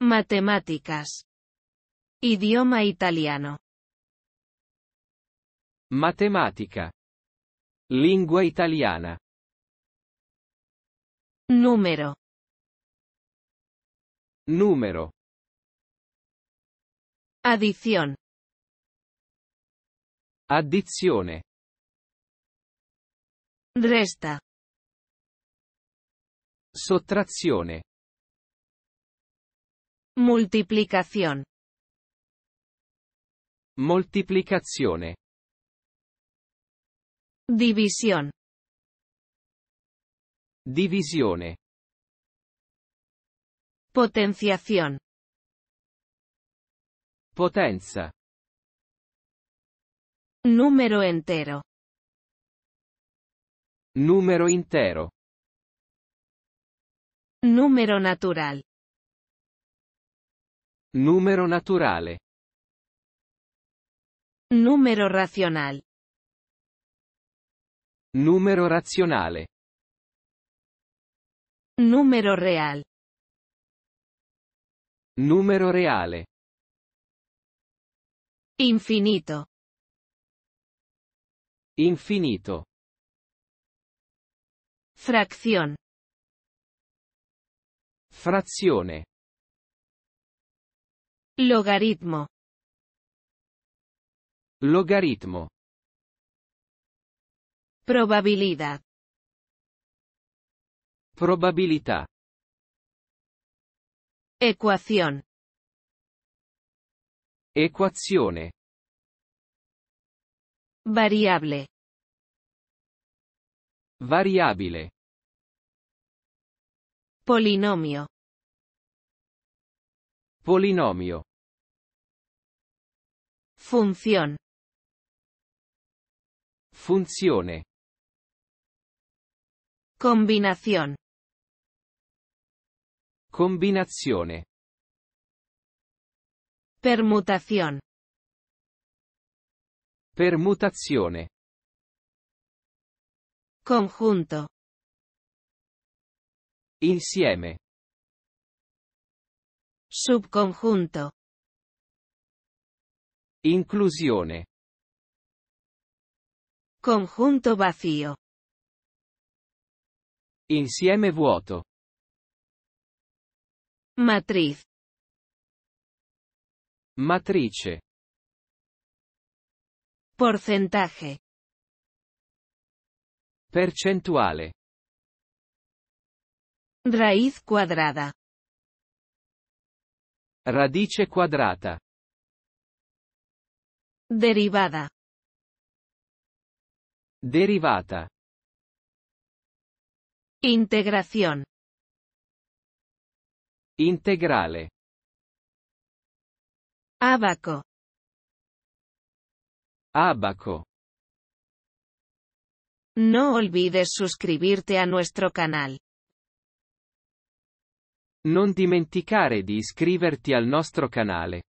Matemáticas. Idioma italiano. Matemática. Lingua italiana. Número. Número. Adición. Addizione. Resta. Sottrazione. Multiplicación. Multiplicación. División. Divisione. Potenciación. Potenza. Número entero. Número entero. Número natural. Numero naturale. Numero razionale. Numero razionale. Numero real. Numero reale. Infinito. Infinito. Fracción. Frazione. Logaritmo. Logaritmo. Probabilidad. Probabilidad. Ecuación. Ecuación. Variable. Variabile. Polinomio. Polinomio. Función. Funzione. Combinación. Combinazione. Permutación. Permutazione. Conjunto. Insieme. Subconjunto. Inclusione. Conjunto vacío. Insieme vuoto. Matriz. Matrice. Porcentaje. Percentuale. Raíz cuadrada. Radice cuadrata. Derivada. Derivada. Integración. Integrale. Abaco. Abaco. No olvides suscribirte a nuestro canal. Non dimenticare di iscriverti al nostro canale.